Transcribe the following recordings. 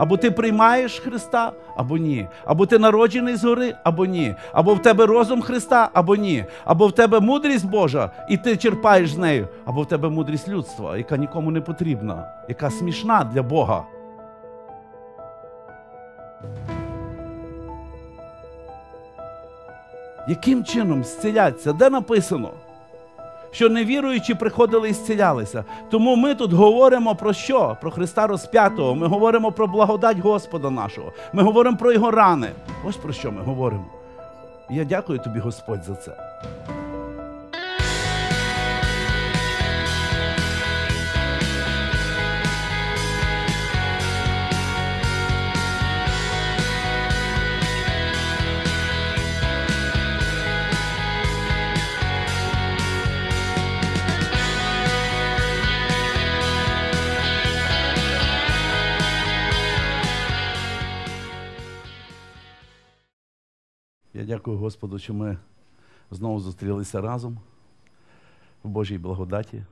Або ти приймаєш Христа, або ні. Або ти народжений згори, або ні. Або в тебе розум Христа, або ні. Або в тебе мудрість Божа, і ти черпаєш з нею, або в тебе мудрість людства, яка нікому не потрібна, яка смішна для Бога. Яким чином зціляться? Де написано? що невіруючі приходили і зцілялися. Тому ми тут говоримо про що? Про Христа Розп'ятого. Ми говоримо про благодать Господа нашого. Ми говоримо про Його рани. Ось про що ми говоримо. Я дякую тобі, Господь, за це. Я дякую Господу, що ми знову зустрілися разом в Божій благодаті,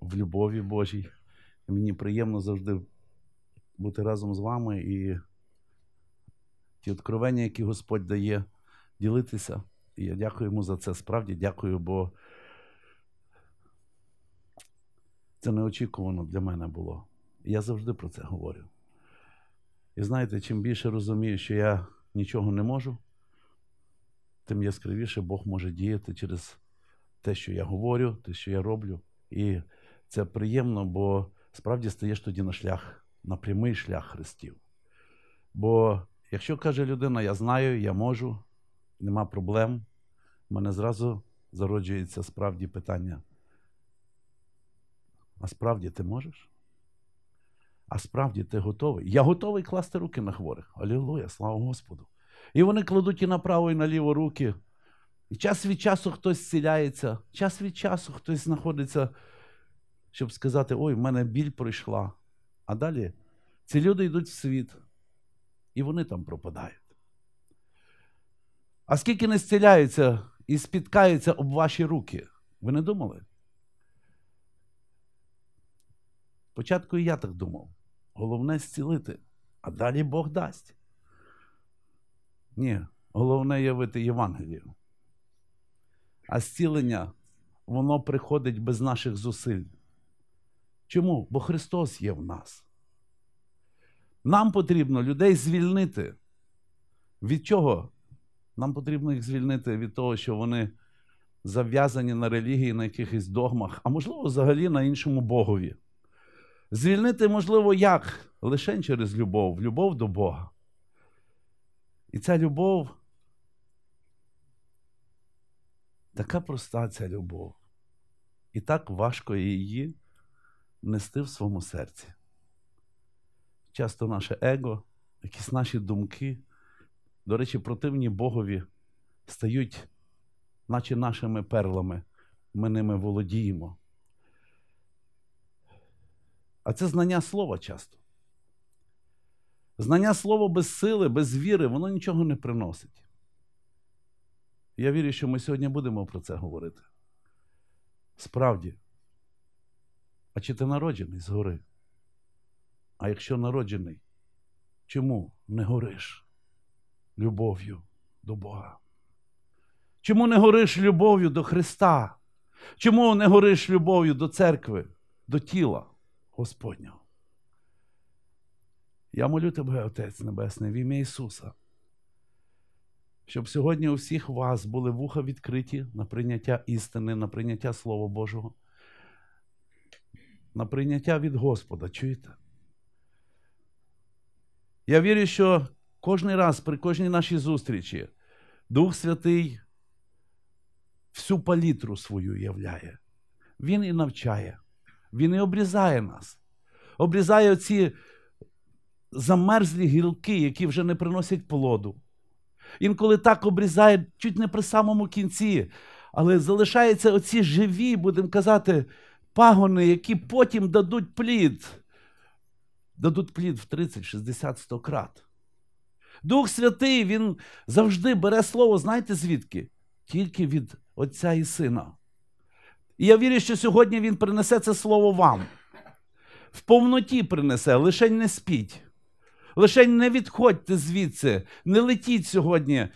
в любові Божій. Мені приємно завжди бути разом з вами і ті откровення, які Господь дає, ділитися. І я дякую йому за це. Справді дякую, бо це неочікувано для мене було. я завжди про це говорю. І знаєте, чим більше розумію, що я нічого не можу, тим яскравіше Бог може діяти через те, що я говорю, те, що я роблю. І це приємно, бо справді стаєш тоді на шлях, на прямий шлях Христів. Бо якщо каже людина, я знаю, я можу, нема проблем, в мене зразу зароджується справді питання. А справді ти можеш? А справді ти готовий. Я готовий класти руки на хворих. Алілуя, слава Господу. І вони кладуть і направо, і наліво руки. І час від часу хтось зціляється, час від часу хтось знаходиться, щоб сказати, ой, в мене біль пройшла. А далі ці люди йдуть в світ, і вони там пропадають. А скільки не зціляються і спіткаються об ваші руки, ви не думали? Спочатку і я так думав. Головне зцілити, а далі Бог дасть. Ні, головне явити Євангелію. А зцілення, воно приходить без наших зусиль. Чому? Бо Христос є в нас. Нам потрібно людей звільнити. Від чого? Нам потрібно їх звільнити від того, що вони зав'язані на релігії, на якихось догмах, а можливо, взагалі на іншому Богові. Звільнити можливо як? Лише через любов, любов до Бога. І ця любов, така проста ця любов. І так важко її нести в своєму серці. Часто наше его, якісь наші думки, до речі, противні Богові стають, наче нашими перлами, ми ними володіємо. А це знання слова часто. Знання слова без сили, без віри, воно нічого не приносить. Я вірю, що ми сьогодні будемо про це говорити. Справді. А чи ти народжений згори? А якщо народжений, чому не гориш любов'ю до Бога? Чому не гориш любов'ю до Христа? Чому не гориш любов'ю до церкви, до тіла Господнього? Я молю тебе, Отець Небесний, в ім'я Ісуса, щоб сьогодні у всіх вас були вуха відкриті на прийняття істини, на прийняття Слова Божого, на прийняття від Господа, чуєте? Я вірю, що кожний раз при кожній нашій зустрічі Дух Святий всю палітру свою являє. Він і навчає, Він і обрізає нас, обрізає ці замерзлі гілки, які вже не приносять плоду. Інколи так обрізає чуть не при самому кінці, але залишаються оці живі, будемо казати, пагони, які потім дадуть плід. Дадуть плід в 30, 60, 100 крат. Дух Святий, Він завжди бере слово, знаєте звідки? Тільки від Отця і Сина. І я вірю, що сьогодні Він принесе це слово вам. В повноті принесе, лише не спіть. Лише не відходьте звідси, не летіть сьогодні.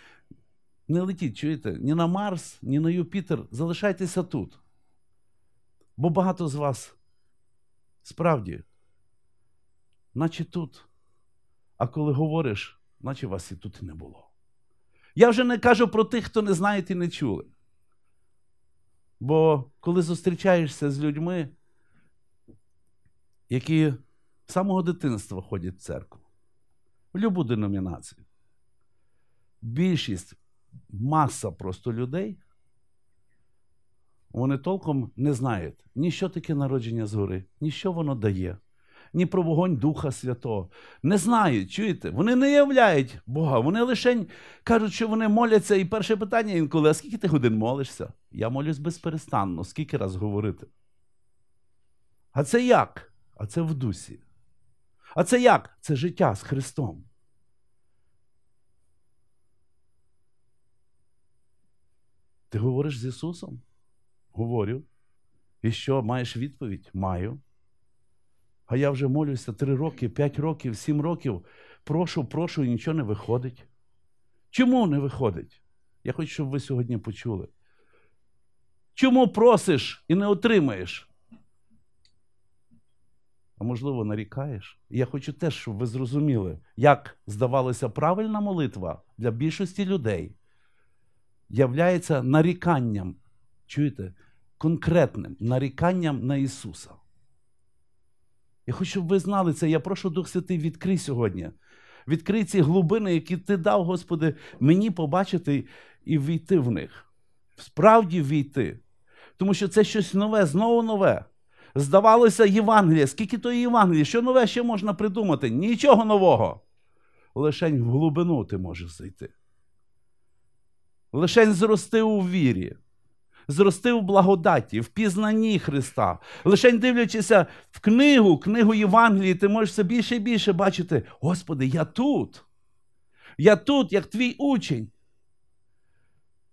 Не летіть, чуєте, ні на Марс, ні на Юпітер. Залишайтеся тут. Бо багато з вас справді, наче тут. А коли говориш, наче вас і тут не було. Я вже не кажу про тих, хто не знає і не чули. Бо коли зустрічаєшся з людьми, які з самого дитинства ходять в церкву, в любу деномінацію. Більшість, маса просто людей, вони толком не знають ні що таке народження згори, ні що воно дає, ні про вогонь Духа Святого. Не знають, чуєте? Вони не являють Бога. Вони лише кажуть, що вони моляться. І перше питання інколи: а скільки ти годин молишся? Я молюсь безперестанно, скільки раз говорити. А це як? А це в дусі. А це як? Це життя з Христом. Ти говориш з Ісусом? Говорю. І що маєш відповідь? Маю. А я вже молюся три роки, п'ять років, сім років. Прошу, прошу, і нічого не виходить. Чому не виходить? Я хочу, щоб ви сьогодні почули. Чому просиш і не отримаєш? а можливо, нарікаєш. я хочу теж, щоб ви зрозуміли, як здавалося, правильна молитва для більшості людей являється наріканням, чуєте, конкретним наріканням на Ісуса. Я хочу, щоб ви знали це. Я прошу Дух Святий, відкрий сьогодні. Відкрий ці глибини, які ти дав, Господи, мені побачити і війти в них. Справді війти. Тому що це щось нове, знову нове. Здавалося, Євангелія, скільки то Євангелія, що нове ще можна придумати? Нічого нового. Лишень в глибину ти можеш зайти. Лишень зрости у вірі, зрости в благодаті, в пізнанні Христа. Лишень дивлячися в книгу, книгу Євангелії, ти можеш все більше і більше бачити: Господи, я тут. Я тут, як твій учень.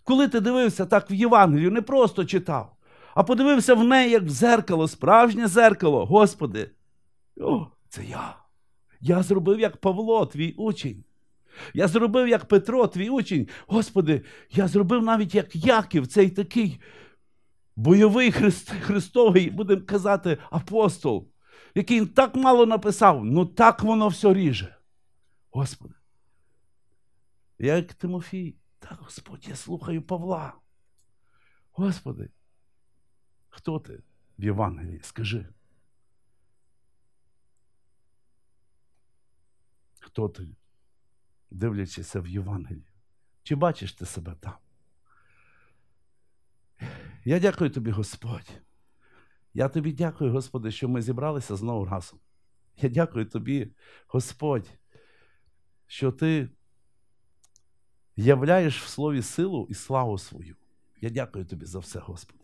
Коли ти дивився так в Євангелію, не просто читав а подивився в неї, як в зеркало, справжнє зеркало. Господи, о, це я. Я зробив, як Павло, твій учень. Я зробив, як Петро, твій учень. Господи, я зробив навіть як Яків, цей такий бойовий христ, Христовий, будемо казати, апостол, який так мало написав, ну так воно все ріже. Господи. як Тимофій, так Господь, я слухаю Павла. Господи, Хто ти в Євангелії? Скажи. Хто ти, дивлячись в Євангелії? Чи бачиш ти себе там? Я дякую тобі, Господь. Я тобі дякую, Господи, що ми зібралися знову разом. Я дякую тобі, Господь, що ти являєш в слові силу і славу свою. Я дякую тобі за все, Господи.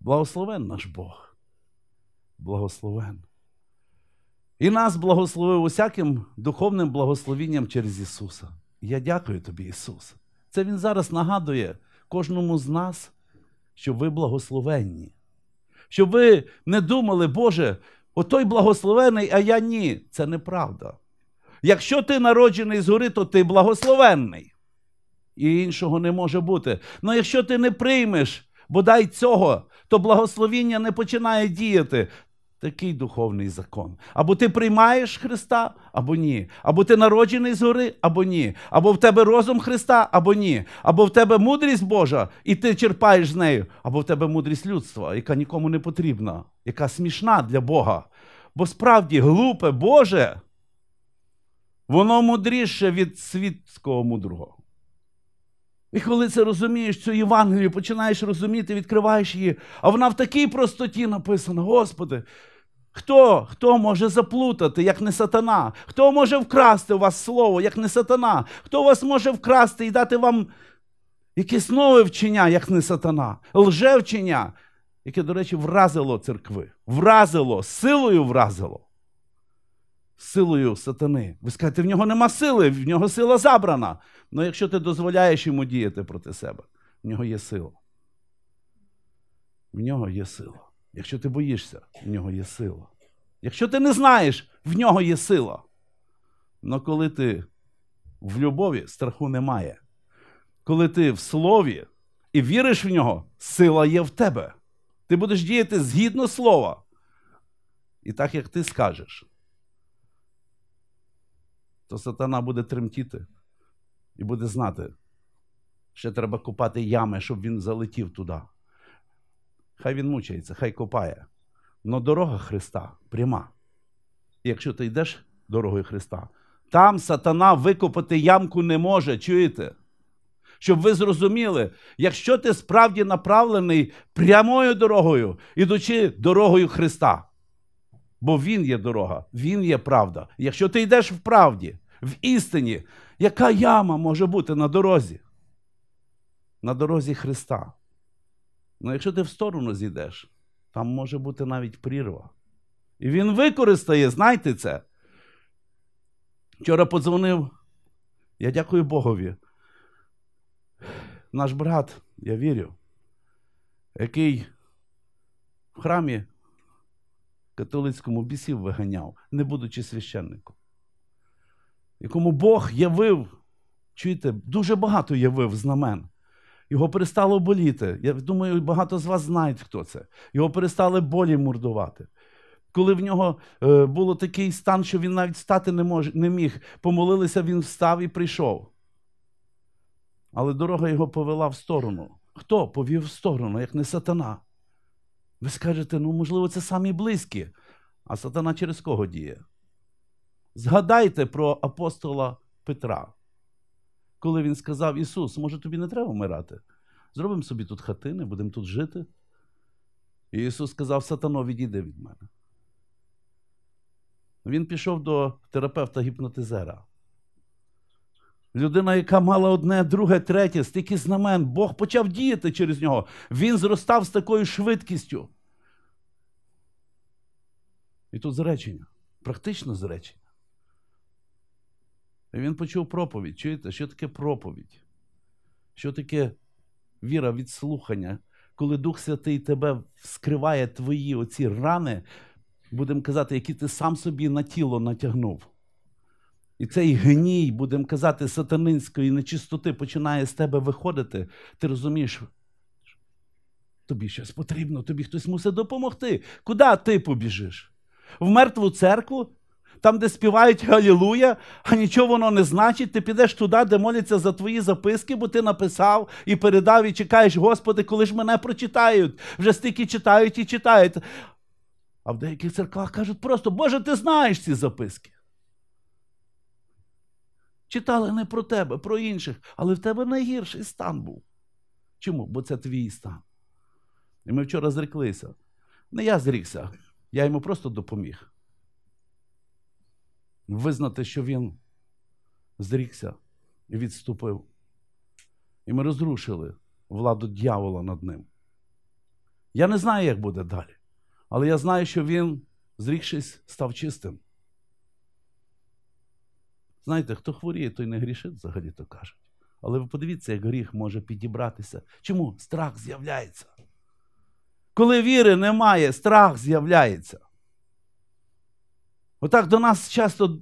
Благословен наш Бог. Благословен. І нас благословив усяким духовним благословінням через Ісуса. Я дякую тобі, Ісус. Це Він зараз нагадує кожному з нас, щоб ви благословенні. Щоб ви не думали, Боже, отой благословений, а я ні. Це неправда. Якщо ти народжений згори, то ти благословенний. І іншого не може бути. Але ну, якщо ти не приймеш бодай цього, то благословіння не починає діяти. Такий духовний закон. Або ти приймаєш Христа, або ні. Або ти народжений згори, або ні. Або в тебе розум Христа, або ні. Або в тебе мудрість Божа, і ти черпаєш з нею, або в тебе мудрість людства, яка нікому не потрібна, яка смішна для Бога. Бо справді глупе Боже, воно мудріше від світського мудрого. І коли це розумієш цю Євангелію, починаєш розуміти, відкриваєш її, а вона в такій простоті написана: Господи, хто хто може заплутати, як не сатана? Хто може вкрасти у вас слово, як не сатана? Хто вас може вкрасти і дати вам якесь нове вчення, як не сатана, лжевчення, яке, до речі, вразило церкви, вразило, силою вразило силою сатани. Ви скажете, в нього нема сили, в нього сила забрана. Але ну, якщо ти дозволяєш йому діяти проти себе, в нього є сила. В нього є сила. Якщо ти боїшся, в нього є сила. Якщо ти не знаєш, в нього є сила. Але коли ти в любові, страху немає. Коли ти в слові і віриш в нього, сила є в тебе. Ти будеш діяти згідно слова. І так, як ти скажеш то сатана буде тремтіти і буде знати, що треба копати ями, щоб він залетів туди. Хай він мучається, хай копає. Но дорога Христа пряма. І якщо ти йдеш дорогою Христа, там сатана викопати ямку не може, чуєте? Щоб ви зрозуміли, якщо ти справді направлений прямою дорогою, ідучи дорогою Христа, Бо Він є дорога, Він є правда. Якщо ти йдеш в правді, в істині, яка яма може бути на дорозі? На дорозі Христа. Ну якщо ти в сторону зійдеш, там може бути навіть прірва. І він використає, знаєте це. Вчора подзвонив, я дякую Богові. Наш брат, я вірю, який в храмі католицькому бісів виганяв, не будучи священником, якому Бог явив, чуєте, дуже багато явив знамен. Його перестало боліти. Я думаю, багато з вас знають, хто це. Його перестали болі мордувати. Коли в нього е, було такий стан, що він навіть встати не, мож, не міг, помолилися, він встав і прийшов. Але дорога його повела в сторону. Хто повів в сторону, як не сатана? Ви скажете, ну, можливо, це самі близькі, а сатана через кого діє? Згадайте про апостола Петра, коли він сказав Ісус, може, тобі не треба вмирати? Зробимо собі тут хатини, будемо тут жити. І Ісус сказав: Сатано, відійди від мене. Він пішов до терапевта гіпнотизера. Людина, яка мала одне, друге, третє, стільки знамен, Бог почав діяти через нього. Він зростав з такою швидкістю. І тут зречення, практично зречення. І він почув проповідь. Чуєте, що таке проповідь? Що таке віра від слухання, коли Дух Святий тебе вскриває твої оці рани, будемо казати, які ти сам собі на тіло натягнув. І цей гній, будемо казати, сатанинської нечистоти починає з тебе виходити, ти розумієш, тобі щось потрібно, тобі хтось мусить допомогти. Куди ти побіжиш? В мертву церкву, там, де співають Галілуя, а нічого воно не значить, ти підеш туди, де моляться за твої записки, бо ти написав і передав, і чекаєш, Господи, коли ж мене прочитають, вже стільки читають і читають. А в деяких церквах кажуть просто, Боже, ти знаєш ці записки. Читали не про тебе, про інших, але в тебе найгірший стан був. Чому? Бо це твій стан. І ми вчора зреклися. Не я зрікся, я йому просто допоміг. Визнати, що він зрікся і відступив. І ми розрушили владу дьявола над ним. Я не знаю, як буде далі, але я знаю, що він, зрікшись, став чистим. Знаєте, хто хворіє, той не грішить, взагалі то кажуть. Але ви подивіться, як гріх може підібратися. Чому страх з'являється? Коли віри немає, страх з'являється. Отак до нас часто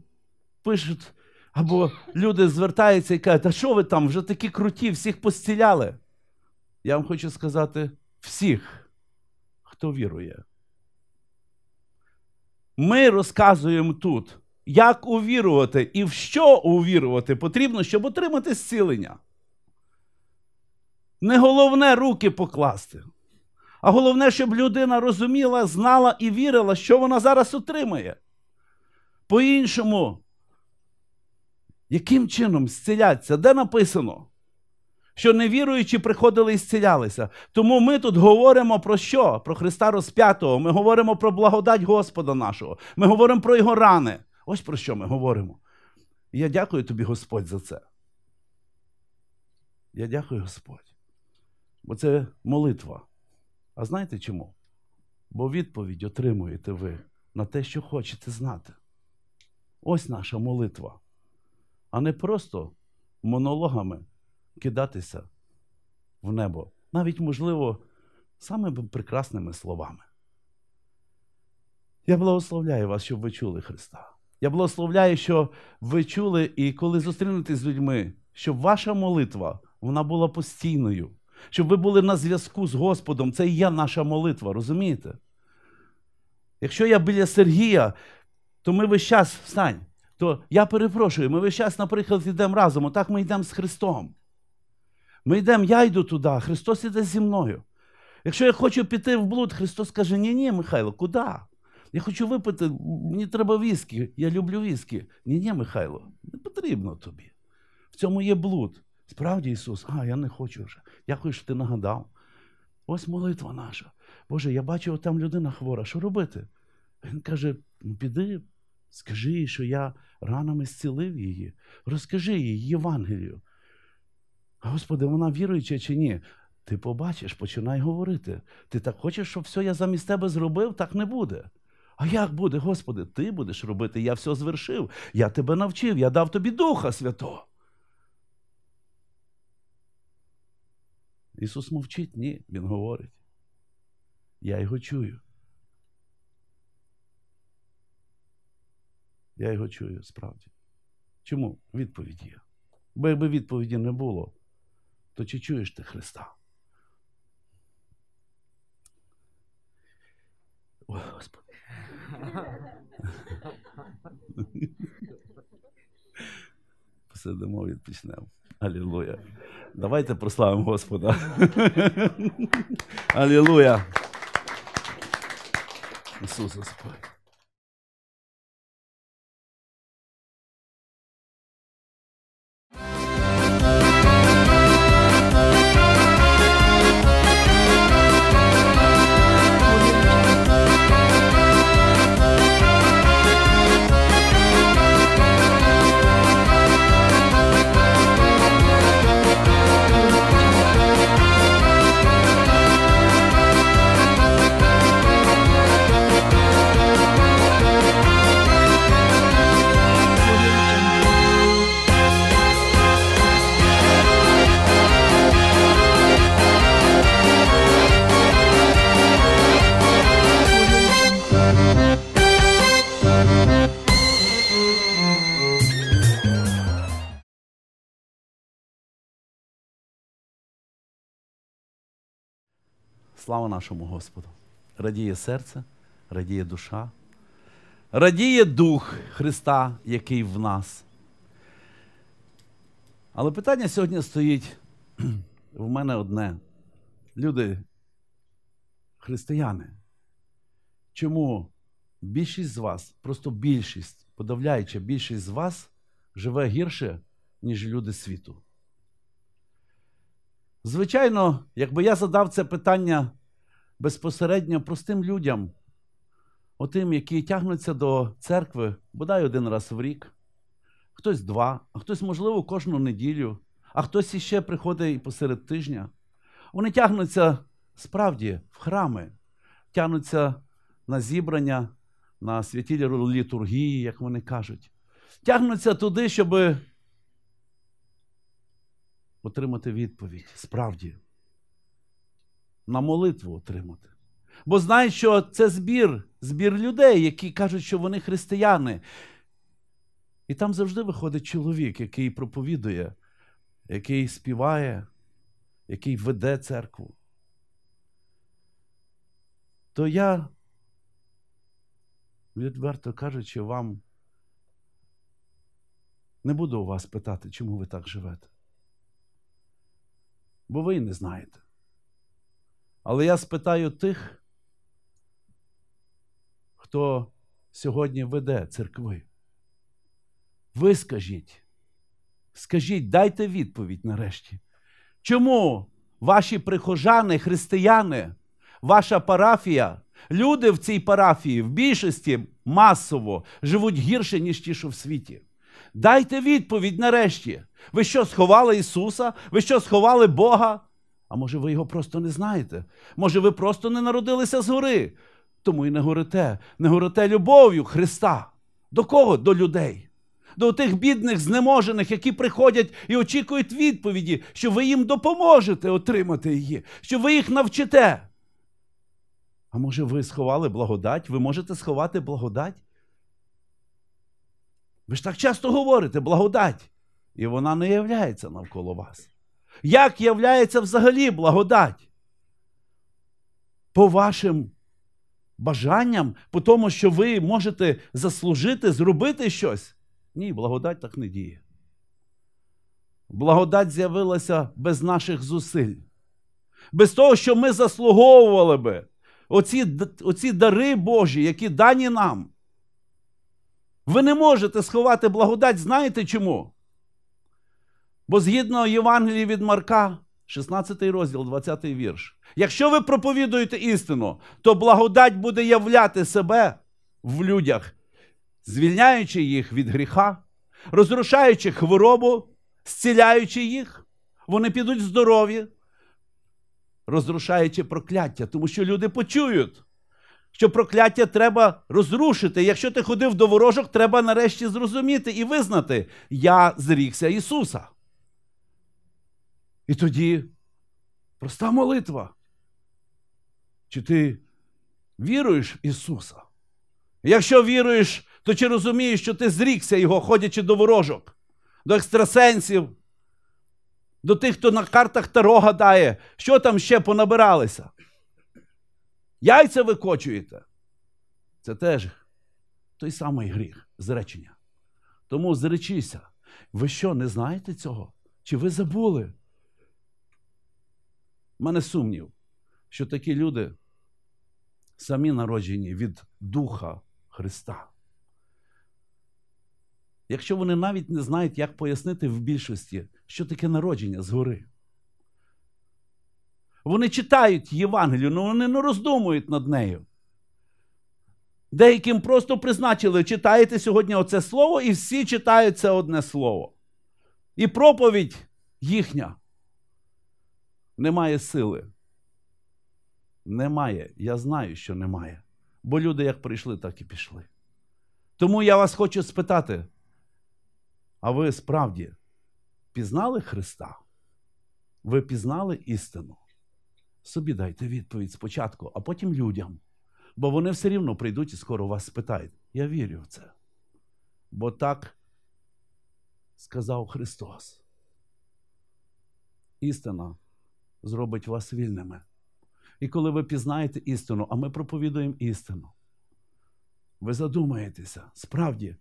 пишуть, або люди звертаються і кажуть, а що ви там, вже такі круті, всіх постіляли. Я вам хочу сказати всіх, хто вірує. Ми розказуємо тут як увірувати і в що увірувати, потрібно, щоб отримати зцілення. Не головне руки покласти, а головне, щоб людина розуміла, знала і вірила, що вона зараз отримає. По-іншому, яким чином зціляться? Де написано? Що невіруючі приходили і зцілялися. Тому ми тут говоримо про що? Про Христа Розп'ятого. Ми говоримо про благодать Господа нашого. Ми говоримо про Його рани. Ось про що ми говоримо. я дякую тобі, Господь, за це. Я дякую Господь. Бо це молитва. А знаєте чому? Бо відповідь отримуєте ви на те, що хочете знати. Ось наша молитва. А не просто монологами кидатися в небо. Навіть, можливо, самими прекрасними словами. Я благословляю вас, щоб ви чули Христа. Я благословляю, що ви чули, і коли зустрінетесь з людьми, щоб ваша молитва вона була постійною, щоб ви були на зв'язку з Господом. Це і є наша молитва, розумієте? Якщо я біля Сергія, то ми весь час встань, то я перепрошую, ми весь час, наприклад, йдемо разом, отак ми йдемо з Христом. Ми йдемо, я йду туди, Христос іде зі мною. Якщо я хочу піти в блуд, Христос каже, ні-ні, Михайло, куди? Я хочу випити, мені треба віскі, я люблю віскі. Ні, ні, Михайло, не потрібно тобі. В цьому є блуд. Справді, Ісус, а я не хочу вже. Дякую, що ти нагадав. Ось молитва наша. Боже, я бачу, там людина хвора. Що робити? Він каже: «Ну, піди, скажи їй, що я ранами зцілив її. Розкажи їй Євангелію. Господи, вона віруюча чи ні? Ти побачиш, починай говорити. Ти так хочеш, щоб все я замість тебе зробив, так не буде. А як буде, Господи, ти будеш робити, я все звершив, я тебе навчив, я дав тобі Духа Святого. Ісус мовчить, ні, Він говорить. Я його чую. Я його чую справді. Чому? Відповідь є. Бо якби відповіді не було, то чи чуєш ти Христа? О, Господи. Посидимо, відпочнемо. Алілуя. Давайте прославимо Господа. Алілуя. Ісус Господь. Слава нашому Господу! Радіє серце, радіє душа, радіє Дух Христа, який в нас. Але питання сьогодні стоїть в мене одне. Люди, християни, чому більшість з вас, просто більшість, подавляюча більшість з вас живе гірше, ніж люди світу? Звичайно, якби я задав це питання безпосередньо простим людям, отим, які тягнуться до церкви, бодай один раз в рік, хтось два, а хтось, можливо, кожну неділю, а хтось іще приходить і посеред тижня. Вони тягнуться справді в храми, тягнуться на зібрання, на святі літургії, як вони кажуть. Тягнуться туди, щоб отримати відповідь справді на молитву отримати. Бо знають, що це збір, збір людей, які кажуть, що вони християни. І там завжди виходить чоловік, який проповідує, який співає, який веде церкву. То я, відверто кажучи, вам не буду у вас питати, чому ви так живете. Бо ви і не знаєте. Але я спитаю тих, хто сьогодні веде церкви. Ви скажіть, скажіть, дайте відповідь нарешті. Чому ваші прихожани, християни, ваша парафія, люди в цій парафії в більшості масово живуть гірше, ніж ті, що в світі? Дайте відповідь нарешті. Ви що сховали Ісуса? Ви що сховали Бога? А може, ви його просто не знаєте? Може, ви просто не народилися згори? Тому і не горите, не горите любов'ю Христа. До кого? До людей, до тих бідних, знеможених, які приходять і очікують відповіді, що ви їм допоможете отримати її, що ви їх навчите. А може, ви сховали благодать? Ви можете сховати благодать? Ви ж так часто говорите благодать, і вона не являється навколо вас. Як являється взагалі благодать? По вашим бажанням, по тому, що ви можете заслужити, зробити щось? Ні, благодать так не діє. Благодать з'явилася без наших зусиль, без того, що ми заслуговували би оці, оці дари Божі, які дані нам. Ви не можете сховати благодать, знаєте чому? Бо згідно Євангелії від Марка, 16 розділ, 20 вірш. Якщо ви проповідуєте істину, то благодать буде являти себе в людях, звільняючи їх від гріха, розрушаючи хворобу, зціляючи їх, вони підуть здорові, розрушаючи прокляття, тому що люди почують. Що прокляття треба розрушити. Якщо ти ходив до ворожок, треба нарешті зрозуміти і визнати, я зрікся Ісуса. І тоді проста молитва. Чи ти віруєш в Ісуса? Якщо віруєш, то чи розумієш, що ти зрікся Його, ходячи до ворожок, до екстрасенсів, до тих, хто на картах Таро гадає, що там ще понабиралися? Яйця викочуєте. Це теж той самий гріх, зречення. Тому зречися. Ви що, не знаєте цього? Чи ви забули? мене сумнів, що такі люди самі народжені від Духа Христа. Якщо вони навіть не знають, як пояснити в більшості, що таке народження згори. Вони читають Євангелію, але вони не роздумують над нею. Деяким просто призначили, читаєте сьогодні оце слово, і всі читають це одне слово. І проповідь їхня. Немає сили. Немає. Я знаю, що немає. Бо люди як прийшли, так і пішли. Тому я вас хочу спитати: а ви справді пізнали Христа? Ви пізнали істину? Собі дайте відповідь спочатку, а потім людям. Бо вони все рівно прийдуть і скоро вас спитають. Я вірю в це. Бо так сказав Христос. Істина зробить вас вільними. І коли ви пізнаєте істину, а ми проповідуємо істину, ви задумаєтеся, справді,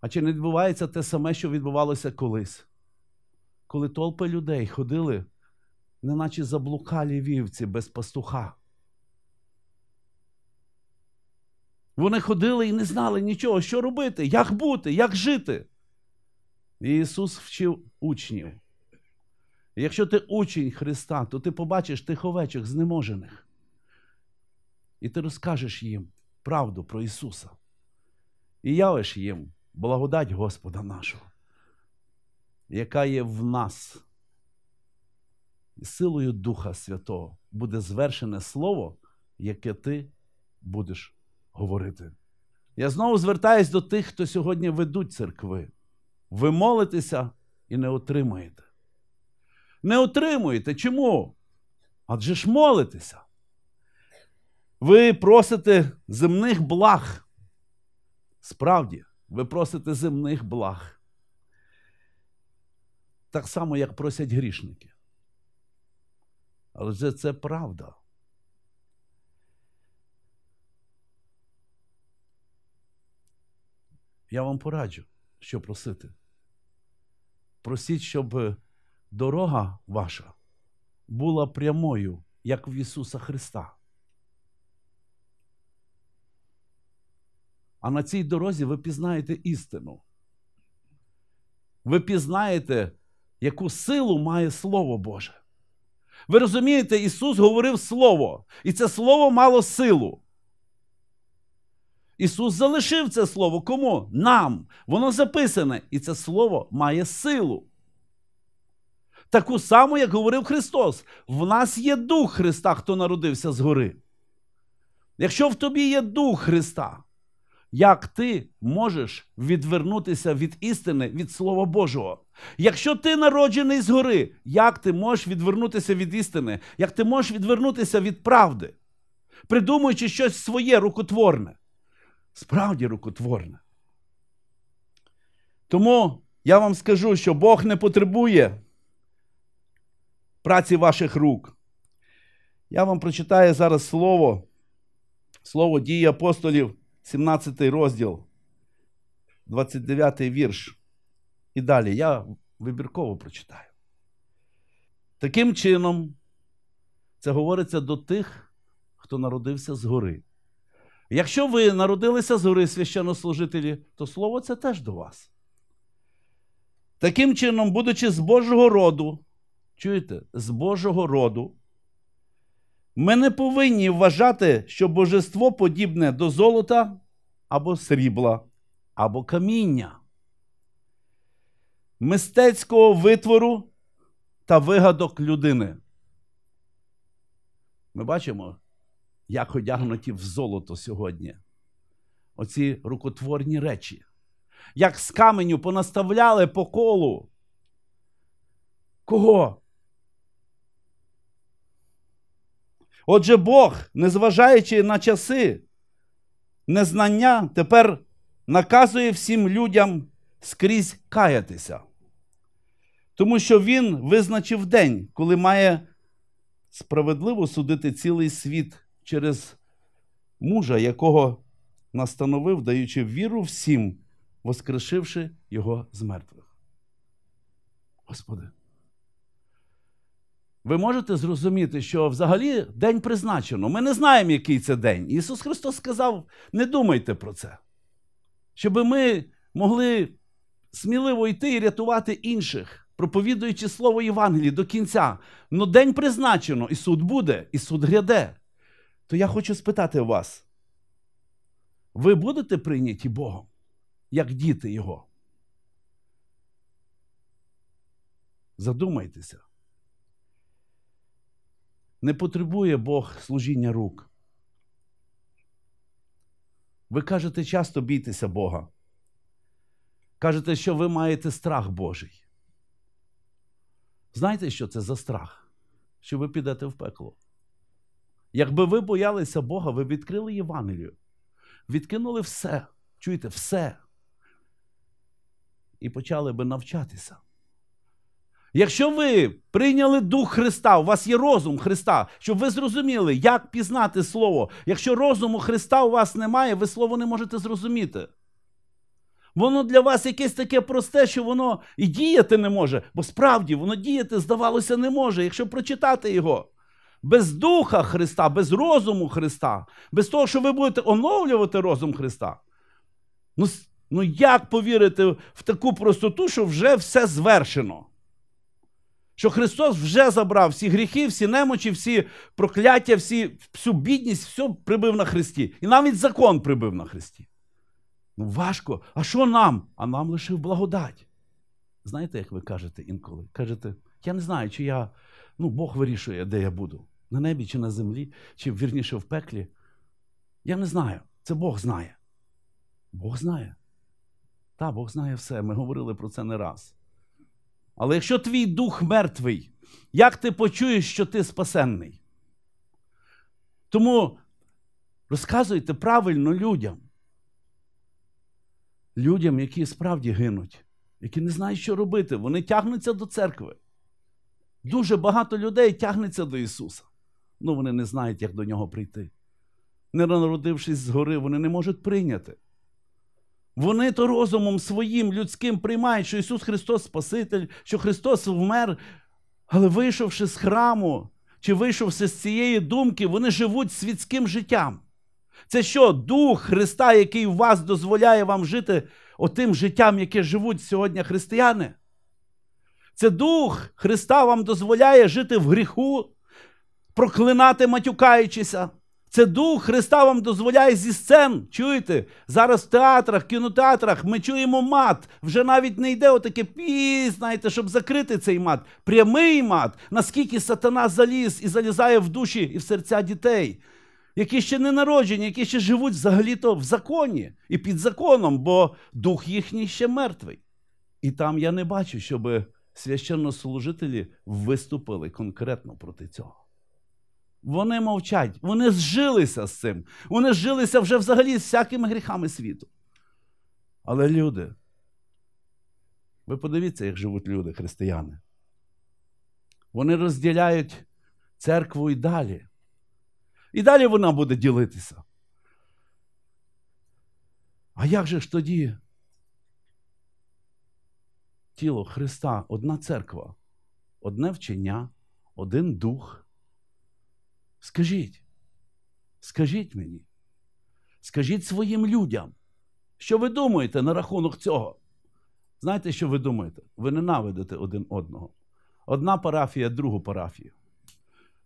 а чи не відбувається те саме, що відбувалося колись? Коли толпи людей ходили, неначе заблукалі вівці без пастуха. Вони ходили і не знали нічого, що робити, як бути, як жити. І Ісус вчив учнів. Якщо ти учень Христа, то ти побачиш тих овечок знеможених. І ти розкажеш їм правду про Ісуса. І явиш їм благодать Господа нашого, яка є в нас. І силою Духа Святого буде звершене Слово, яке ти будеш говорити. Я знову звертаюсь до тих, хто сьогодні ведуть церкви. Ви молитеся і не отримаєте не отримуєте. Чому? Адже ж молитеся. Ви просите земних благ. Справді, ви просите земних благ. Так само, як просять грішники. Але це правда. Я вам пораджу, що просити. Просіть, щоб дорога ваша була прямою, як в Ісуса Христа. А на цій дорозі ви пізнаєте істину. Ви пізнаєте, яку силу має Слово Боже. Ви розумієте, Ісус говорив Слово, і це Слово мало силу. Ісус залишив це Слово кому? Нам. Воно записане, і це Слово має силу таку саму, як говорив Христос. В нас є дух Христа, хто народився згори. Якщо в тобі є дух Христа, як ти можеш відвернутися від істини, від Слова Божого? Якщо ти народжений згори, як ти можеш відвернутися від істини, як ти можеш відвернутися від правди, придумуючи щось своє рукотворне? Справді рукотворне. Тому я вам скажу, що Бог не потребує праці ваших рук. Я вам прочитаю зараз слово, слово дії апостолів, 17 розділ, 29 вірш. І далі я вибірково прочитаю. Таким чином, це говориться до тих, хто народився згори. Якщо ви народилися згори священнослужителі, то слово це теж до вас. Таким чином, будучи з Божого роду, чуєте, з Божого роду. Ми не повинні вважати, що божество подібне до золота або срібла, або каміння, мистецького витвору та вигадок людини. Ми бачимо, як одягнуті в золото сьогодні оці рукотворні речі, як з каменю понаставляли по колу. Кого? Отже, Бог, незважаючи на часи незнання, тепер наказує всім людям скрізь каятися. Тому що Він визначив день, коли має справедливо судити цілий світ через мужа, якого настановив, даючи віру всім, воскрешивши його з мертвих. Господи ви можете зрозуміти, що взагалі день призначено. Ми не знаємо, який це день. Ісус Христос сказав: не думайте про це, щоб ми могли сміливо йти і рятувати інших, проповідуючи слово Євангелії до кінця. Но ну, день призначено, і суд буде, і суд гряде. То я хочу спитати вас: ви будете прийняті Богом, як діти Його? Задумайтеся. Не потребує Бог служіння рук. Ви кажете, часто бійтеся Бога. Кажете, що ви маєте страх Божий. Знаєте, що це за страх? Що ви підете в пекло? Якби ви боялися Бога, ви відкрили Євангелію, відкинули все, чуєте, все. І почали би навчатися. Якщо ви прийняли дух Христа, у вас є розум Христа, щоб ви зрозуміли, як пізнати Слово. Якщо розуму Христа у вас немає, ви Слово не можете зрозуміти. Воно для вас якесь таке просте, що воно і діяти не може, бо справді воно діяти, здавалося, не може, якщо прочитати його. Без духа Христа, без розуму Христа, без того, що ви будете оновлювати розум Христа. Ну, ну як повірити в таку простоту, що вже все звершено? Що Христос вже забрав всі гріхи, всі немочі, всі прокляття, всі, всю бідність, все прибив на Христі. І навіть закон прибив на Христі. Ну, важко. А що нам? А нам лишив благодать. Знаєте, як ви кажете інколи? Кажете, я не знаю, чи я, ну, Бог вирішує, де я буду. На небі, чи на землі, чи вірніше в пеклі. Я не знаю. Це Бог знає. Бог знає. Та, Бог знає все. Ми говорили про це не раз. Але якщо твій дух мертвий, як ти почуєш, що ти спасенний? Тому розказуйте правильно людям, людям, які справді гинуть, які не знають, що робити, вони тягнуться до церкви. Дуже багато людей тягнеться до Ісуса. Ну вони не знають, як до нього прийти. Не народившись згори, вони не можуть прийняти. Вони то розумом своїм людським приймають, що Ісус Христос Спаситель, що Христос вмер, але вийшовши з храму чи вийшовши з цієї думки, вони живуть світським життям. Це що Дух Христа, який в вас дозволяє вам жити отим життям, яке живуть сьогодні християни? Це Дух Христа вам дозволяє жити в гріху, проклинати матюкаючися. Це дух Христа вам дозволяє зі сцен. Чуєте? Зараз в театрах, кінотеатрах ми чуємо мат. Вже навіть не йде отаке пі, знаєте, щоб закрити цей мат. Прямий мат, наскільки сатана заліз і залізає в душі і в серця дітей, які ще не народжені, які ще живуть взагалі-то в законі і під законом, бо дух їхній ще мертвий. І там я не бачу, щоб священнослужителі виступили конкретно проти цього. Вони мовчать, вони зжилися з цим. Вони зжилися вже взагалі з всякими гріхами світу. Але люди, ви подивіться, як живуть люди, християни. Вони розділяють церкву і далі. І далі вона буде ділитися. А як же ж тоді? Тіло Христа одна церква, одне вчення, один дух. Скажіть, скажіть мені, скажіть своїм людям, що ви думаєте на рахунок цього? Знаєте, що ви думаєте? Ви ненавидите один одного. Одна парафія, другу парафію.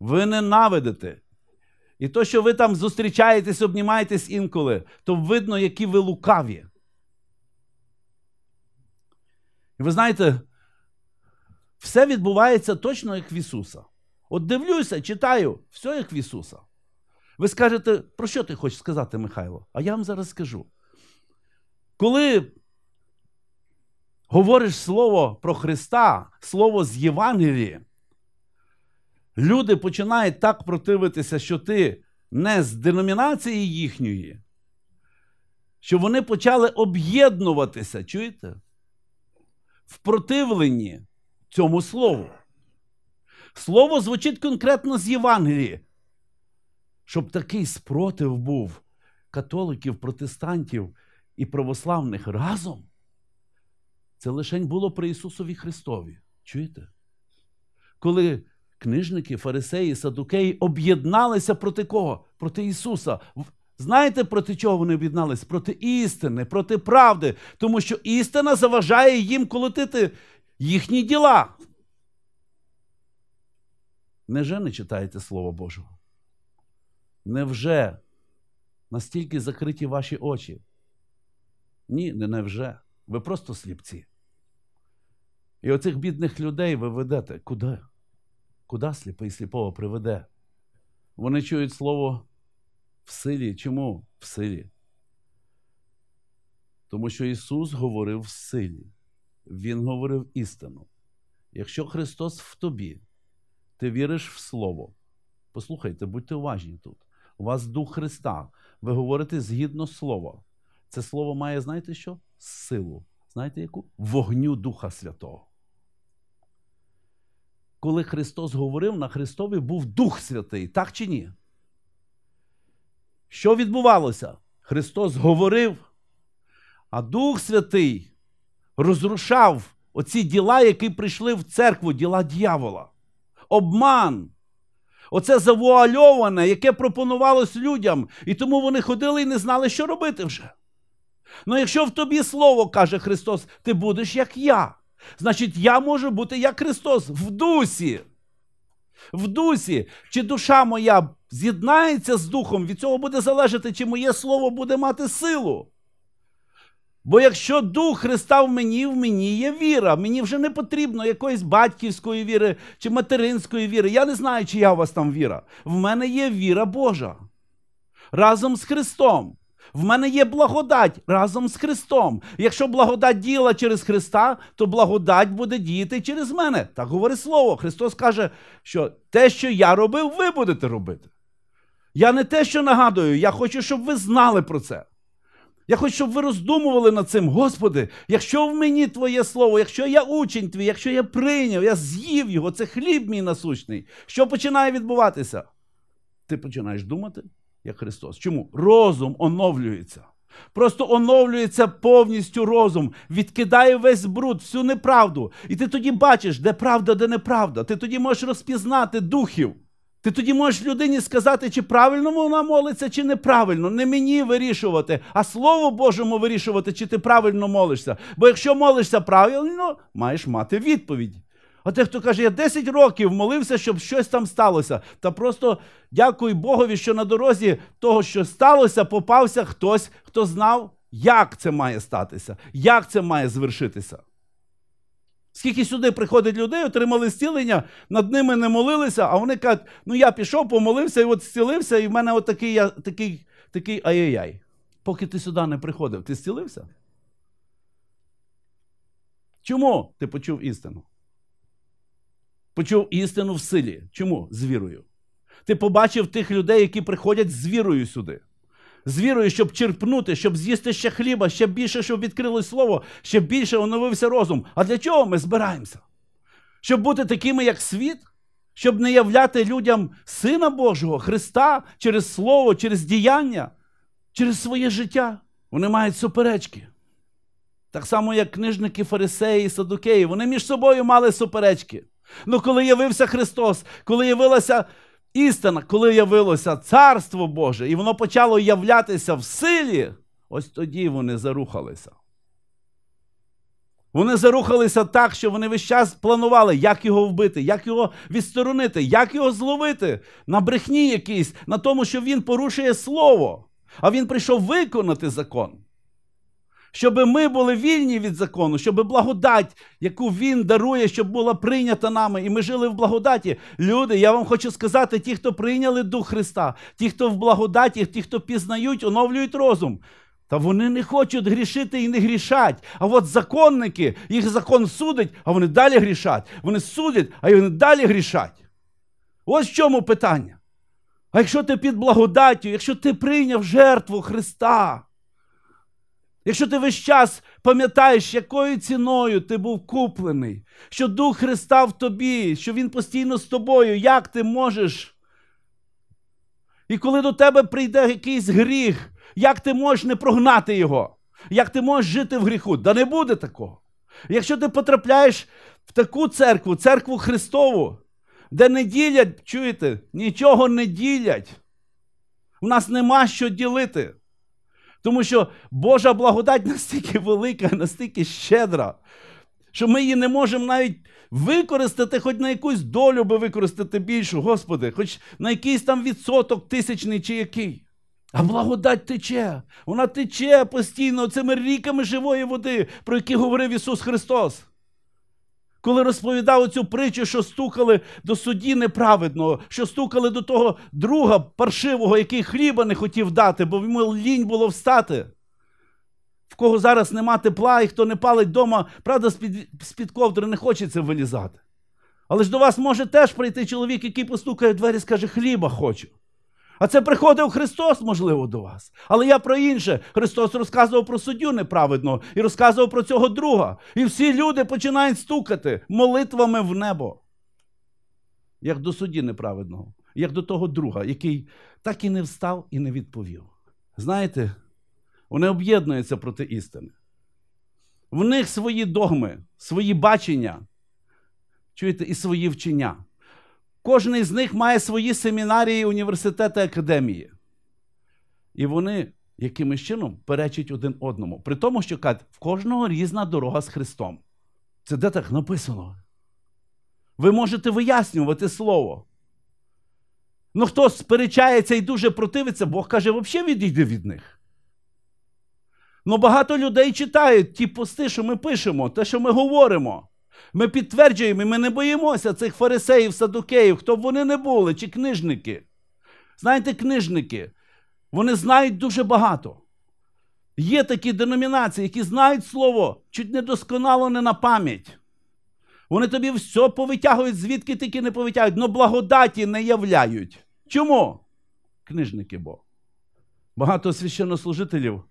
Ви ненавидите. І то, що ви там зустрічаєтесь, обнімаєтесь інколи, то видно, які ви лукаві. І ви знаєте, все відбувається точно як в Ісуса. От дивлюся, читаю, все як в Ісуса. Ви скажете, про що ти хочеш сказати, Михайло? А я вам зараз скажу. Коли говориш слово про Христа, слово з Євангелії, люди починають так противитися, що ти не з деномінації їхньої, що вони почали об'єднуватися, чуєте? В противленні цьому слову. Слово звучить конкретно з Євангелії. Щоб такий спротив був католиків, протестантів і православних разом, це лишень було при Ісусові Христові. Чуєте? Коли книжники, фарисеї, садукеї об'єдналися проти кого? Проти Ісуса. Знаєте, проти чого вони об'єднались? Проти істини, проти правди. Тому що істина заважає їм колотити їхні діла. Невже не читаєте Слово Божого? Невже настільки закриті ваші очі? Ні, не невже. Ви просто сліпці. І оцих бідних людей ви ведете куди? Куди сліпий сліпого приведе? Вони чують слово в силі. Чому в силі? Тому що Ісус говорив в силі, Він говорив істину. Якщо Христос в тобі, ти віриш в Слово. Послухайте, будьте уважні тут. У вас дух Христа. Ви говорите згідно Слова. Це слово має, знаєте що? Силу. Знаєте яку? Вогню Духа Святого. Коли Христос говорив, на Христові був Дух Святий, так чи ні? Що відбувалося? Христос говорив, а Дух Святий розрушав оці діла, які прийшли в церкву, діла дьявола обман. Оце завуальоване, яке пропонувалось людям, і тому вони ходили і не знали, що робити вже. Ну якщо в тобі слово каже Христос, ти будеш як я, значить, я можу бути як Христос в дусі. В дусі, чи душа моя з'єднається з духом, від цього буде залежати, чи моє слово буде мати силу. Бо якщо дух Христа в мені, в мені є віра. Мені вже не потрібно якоїсь батьківської віри чи материнської віри. Я не знаю, чи я у вас там віра. В мене є віра Божа. Разом з Христом. В мене є благодать разом з Христом. Якщо благодать діяла через Христа, то благодать буде діяти через мене. Так говорить Слово. Христос каже, що те, що я робив, ви будете робити. Я не те, що нагадую, я хочу, щоб ви знали про це. Я хочу, щоб ви роздумували над цим, Господи, якщо в мені Твоє Слово, якщо я учень твій, якщо я прийняв, я з'їв його, це хліб мій насущний, що починає відбуватися? Ти починаєш думати, як Христос. Чому? Розум оновлюється. Просто оновлюється повністю розум, відкидає весь бруд, всю неправду. І ти тоді бачиш, де правда, де неправда. Ти тоді можеш розпізнати духів. Ти тоді можеш людині сказати, чи правильно вона молиться, чи неправильно. Не мені вирішувати, а слово Божому вирішувати, чи ти правильно молишся. Бо якщо молишся правильно, маєш мати відповідь. А те, хто каже, я 10 років молився, щоб щось там сталося. Та просто дякую Богові, що на дорозі того, що сталося, попався хтось, хто знав, як це має статися, як це має звершитися. Скільки сюди приходить людей, отримали зцілення, над ними не молилися, а вони кажуть, ну я пішов, помолився і от зцілився, і в мене от такий я, такий, такий ай-яй-яй. Поки ти сюди не приходив, ти зцілився? Чому ти почув істину? Почув істину в силі. Чому? З вірою. Ти побачив тих людей, які приходять з вірою сюди з вірою, щоб черпнути, щоб з'їсти ще хліба, ще більше, щоб відкрилось слово, ще більше оновився розум. А для чого ми збираємося? Щоб бути такими, як світ, щоб не являти людям Сина Божого, Христа через Слово, через діяння, через своє життя. Вони мають суперечки. Так само, як книжники Фарисеї і Садукеї, вони між собою мали суперечки. Ну коли явився Христос, коли явилася істина, коли явилося Царство Боже, і воно почало являтися в силі, ось тоді вони зарухалися. Вони зарухалися так, що вони весь час планували, як його вбити, як його відсторонити, як його зловити на брехні якійсь, на тому, що він порушує слово, а він прийшов виконати закон щоб ми були вільні від закону, щоб благодать, яку він дарує, щоб була прийнята нами, і ми жили в благодаті. Люди, я вам хочу сказати: ті, хто прийняли Дух Христа, ті, хто в благодаті, ті, хто пізнають, оновлюють розум. Та вони не хочуть грішити і не грішать. А от законники, їх закон судить, а вони далі грішать. Вони судять, а вони далі грішать. Ось в чому питання. А якщо ти під благодаттю, якщо ти прийняв жертву Христа, Якщо ти весь час пам'ятаєш, якою ціною ти був куплений, що Дух Христа в тобі, що Він постійно з тобою, як ти можеш? І коли до тебе прийде якийсь гріх, як ти можеш не прогнати його? Як ти можеш жити в гріху? Да не буде такого. Якщо ти потрапляєш в таку церкву, церкву Христову, де не ділять, чуєте, нічого не ділять, у нас нема що ділити. Тому що Божа благодать настільки велика, настільки щедра, що ми її не можемо навіть використати, хоч на якусь долю би використати більшу, Господи, хоч на якийсь там відсоток тисячний чи який. А благодать тече. Вона тече постійно цими ріками живої води, про які говорив Ісус Христос коли розповідав оцю притчу, що стукали до судді неправедного, що стукали до того друга паршивого, який хліба не хотів дати, бо йому лінь було встати. В кого зараз нема тепла і хто не палить вдома, правда, з-під з-під ковдри не хочеться вилізати. Але ж до вас може теж прийти чоловік, який постукає в двері і скаже, хліба хочу. А це приходив Христос, можливо, до вас. Але я про інше. Христос розказував про суддю неправедного і розказував про цього друга. І всі люди починають стукати молитвами в небо. Як до судді неправедного, як до того друга, який так і не встав і не відповів. Знаєте, вони об'єднуються проти істини. В них свої догми, свої бачення, чуєте, і свої вчення. Кожен з них має свої семінарії, університети, академії. І вони якимось чином перечать один одному. При тому, що кажуть, в кожного різна дорога з Христом. Це де так написано? Ви можете вияснювати слово. Ну, хто сперечається і дуже противиться, Бог каже, взагалі відійди від них. Ну, багато людей читають ті пости, що ми пишемо, те, що ми говоримо. Ми підтверджуємо, і ми не боїмося цих фарисеїв, садукеїв, хто б вони не були, чи книжники. Знаєте, книжники, вони знають дуже багато. Є такі деномінації, які знають слово чуть не досконало не на пам'ять. Вони тобі все повитягують, звідки тільки не повитягують, але благодаті не являють. Чому? Книжники бо. Багато священнослужителів.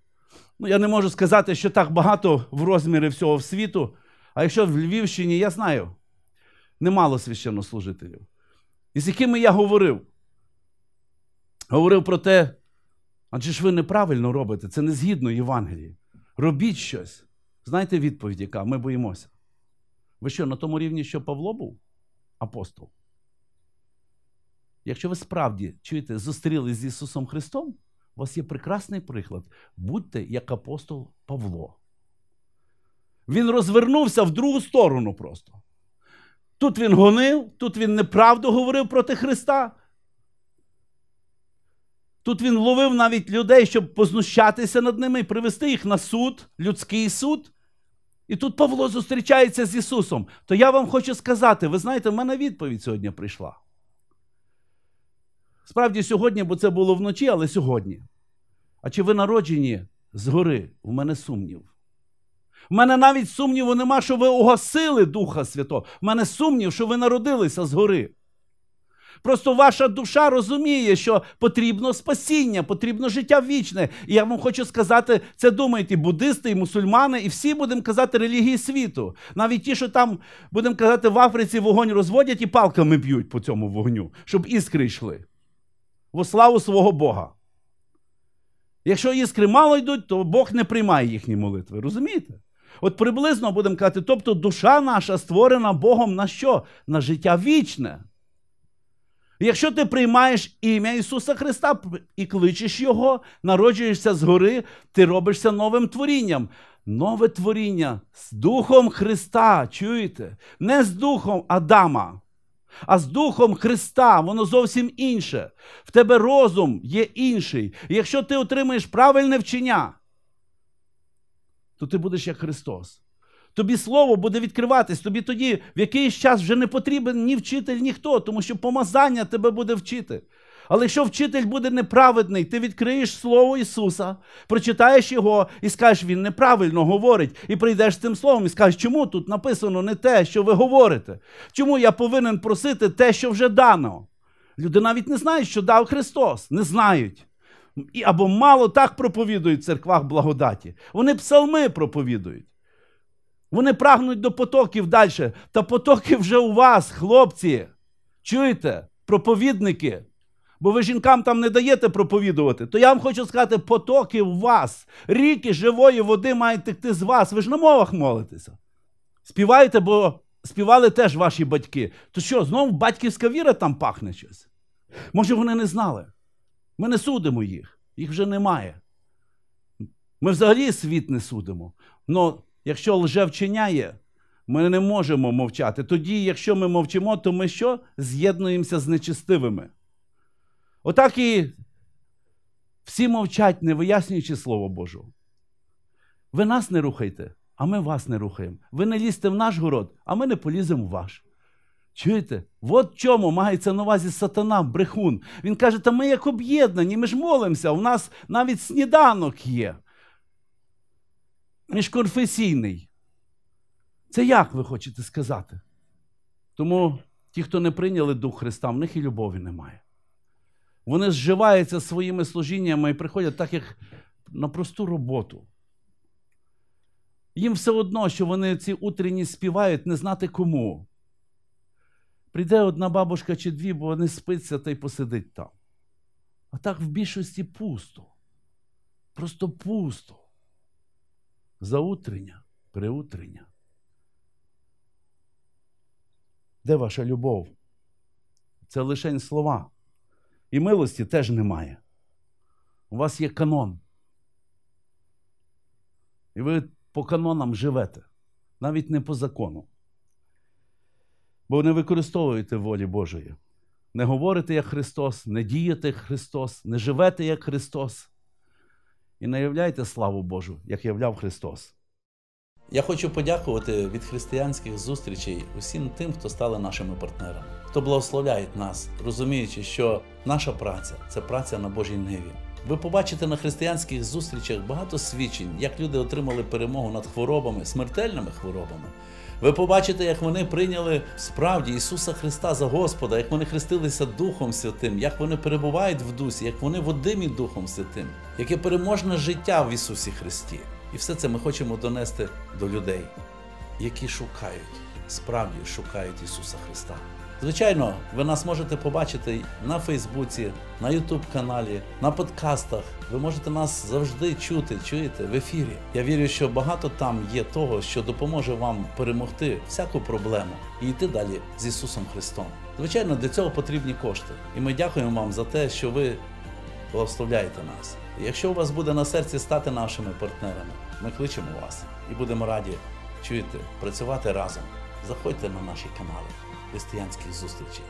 Ну, я не можу сказати, що так багато в розмірі всього світу. А якщо в Львівщині, я знаю, немало священнослужителів, і з якими я говорив. Говорив про те, адже ж ви неправильно робите, це не згідно Євангелії. Робіть щось. Знаєте відповідь, яка ми боїмося. Ви що, на тому рівні, що Павло був апостол? Якщо ви справді чуєте, зустрілись з Ісусом Христом, у вас є прекрасний приклад. Будьте як апостол Павло. Він розвернувся в другу сторону просто. Тут він гонив, тут він неправду говорив проти Христа. Тут він ловив навіть людей, щоб познущатися над ними і привести їх на суд, людський суд. І тут Павло зустрічається з Ісусом. То я вам хочу сказати, ви знаєте, в мене відповідь сьогодні прийшла. Справді, сьогодні, бо це було вночі, але сьогодні. А чи ви народжені згори? У мене сумнів. В мене навіть сумніву нема, що ви огасили Духа Святого. В мене сумнів, що ви народилися згори. Просто ваша душа розуміє, що потрібно спасіння, потрібно життя вічне. І я вам хочу сказати, це думають і буддисти, і мусульмани, і всі будемо казати релігії світу. Навіть ті, що там, будемо казати, в Африці вогонь розводять і палками б'ють по цьому вогню, щоб іскри йшли. Во славу свого Бога. Якщо іскри мало йдуть, то Бог не приймає їхні молитви. Розумієте? От приблизно будемо казати, тобто душа наша створена Богом на що? На життя вічне. Якщо ти приймаєш ім'я Ісуса Христа і кличеш Його, народжуєшся згори, ти робишся новим творінням. Нове творіння з Духом Христа, чуєте? Не з Духом Адама, а з Духом Христа, воно зовсім інше. В тебе розум є інший. Якщо ти отримаєш правильне вчення, то ти будеш як Христос. Тобі слово буде відкриватись, тобі тоді в якийсь час вже не потрібен ні вчитель, ніхто, тому що помазання тебе буде вчити. Але якщо вчитель буде неправедний, ти відкриєш слово Ісуса, прочитаєш його і скажеш, Він неправильно говорить, і прийдеш з цим словом і скажеш, чому тут написано не те, що ви говорите? Чому я повинен просити те, що вже дано? Люди навіть не знають, що дав Христос, не знають або мало так проповідують в церквах благодаті. Вони псалми проповідують. Вони прагнуть до потоків далі. Та потоки вже у вас, хлопці. Чуєте, проповідники? Бо ви жінкам там не даєте проповідувати, то я вам хочу сказати, потоки у вас, ріки живої води мають текти з вас. Ви ж на мовах молитеся. Співаєте, бо співали теж ваші батьки. То що, знову батьківська віра там пахне щось? Може, вони не знали? Ми не судимо їх, їх вже немає. Ми взагалі світ не судимо. Але якщо лже вчиняє, ми не можемо мовчати. Тоді, якщо ми мовчимо, то ми що? З'єднуємося з нечистивими. Отак і всі мовчать, не вияснюючи Слово Божого. Ви нас не рухайте, а ми вас не рухаємо. Ви не лізьте в наш город, а ми не поліземо в ваш. Чуєте? От чому мається на увазі сатана брехун. Він каже, та ми як об'єднані, ми ж молимося, у нас навіть сніданок є. Міжконфесійний. Це як ви хочете сказати? Тому ті, хто не прийняли Дух Христа, в них і любові немає. Вони зживаються своїми служіннями і приходять так, як на просту роботу. Їм все одно, що вони ці утренні співають, не знати кому. Прийде одна бабушка чи дві, бо не спиться та й посидить там. А так в більшості пусто. Просто пусто. Заутрення, переутрення. Де ваша любов? Це лишень слова. І милості теж немає. У вас є канон. І ви по канонам живете, навіть не по закону. Бо не використовуєте волі Божої. Не говорите як Христос, не дієте як Христос, не живете як Христос. І не являйте славу Божу, як являв Христос. Я хочу подякувати від християнських зустрічей усім тим, хто стали нашими партнерами, хто благословляє нас, розуміючи, що наша праця це праця на Божій ниві. Ви побачите на християнських зустрічах багато свідчень, як люди отримали перемогу над хворобами, смертельними хворобами. Ви побачите, як вони прийняли справді Ісуса Христа за Господа, як вони хрестилися Духом Святим, як вони перебувають в Дусі, як вони водимі Духом Святим, яке переможне життя в Ісусі Христі. І все це ми хочемо донести до людей, які шукають, справді шукають Ісуса Христа. Звичайно, ви нас можете побачити на Фейсбуці, на Ютуб-каналі, на подкастах. Ви можете нас завжди чути, чуєте в ефірі. Я вірю, що багато там є того, що допоможе вам перемогти всяку проблему і йти далі з Ісусом Христом. Звичайно, для цього потрібні кошти. І ми дякуємо вам за те, що ви благословляєте нас. якщо у вас буде на серці стати нашими партнерами, ми кличемо вас і будемо раді чуєте, працювати разом. Заходьте на наші канали християнських зустрічей.